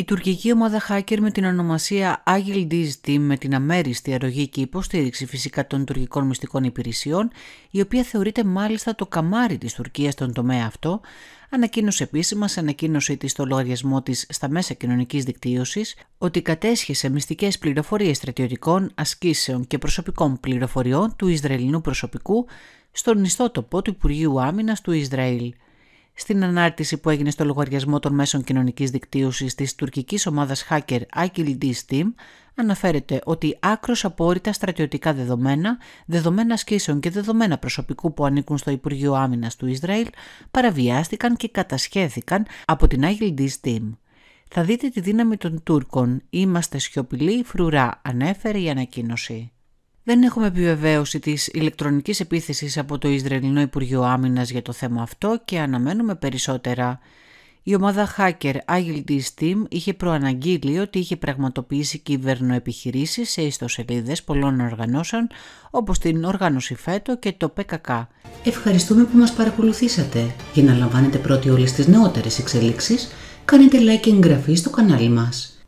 Η τουρκική ομάδα hacker με την ονομασία Agile Diz Team με την αμέριστη αρρωγή και υποστήριξη φυσικά των τουρκικών μυστικών υπηρεσιών, η οποία θεωρείται μάλιστα το καμάρι της Τουρκίας στον τομέα αυτό, ανακοίνωσε επίσημας σε ανακοίνωσή της στο λογαριασμό της στα μέσα κοινωνικής δικτύωσης ότι κατέσχεσε μυστικές πληροφορίες στρατιωτικών, ασκήσεων και προσωπικών πληροφοριών του Ισραηλινού προσωπικού στον ιστότοπο του Υπουργείου Άμυνας του Ισραήλ. Στην ανάρτηση που έγινε στο λογαριασμό των μέσων κοινωνικής δικτύωσης της τουρκικής ομάδας hacker Akil Team, Steam, αναφέρεται ότι άκρος απόρριτα στρατιωτικά δεδομένα, δεδομένα ασκήσεων και δεδομένα προσωπικού που ανήκουν στο Υπουργείο Άμυνας του Ισραήλ παραβιάστηκαν και κατασχέθηκαν από την Agile Team. Θα δείτε τη δύναμη των Τούρκων. Είμαστε σιωπηλοί, φρουρά, ανέφερε η ανακοίνωση. Δεν έχουμε επιβεβαίωση της ηλεκτρονικής επίθεσης από το Ισραηλινό Υπουργείο Άμυνας για το θέμα αυτό και αναμένουμε περισσότερα. Η ομάδα hacker Agile Steam είχε προαναγγείλει ότι είχε πραγματοποιήσει κυβερνοεπιχειρήσεις σε ιστοσελίδες πολλών οργανώσεων όπως την οργάνωση ΦΕΤΟ και το ΠΚΚ. Ευχαριστούμε που μας παρακολουθήσατε. Για να λαμβάνετε πρώτοι όλες τις νεότερες εξελίξεις κάνετε like και εγγραφή στο κανάλι μας.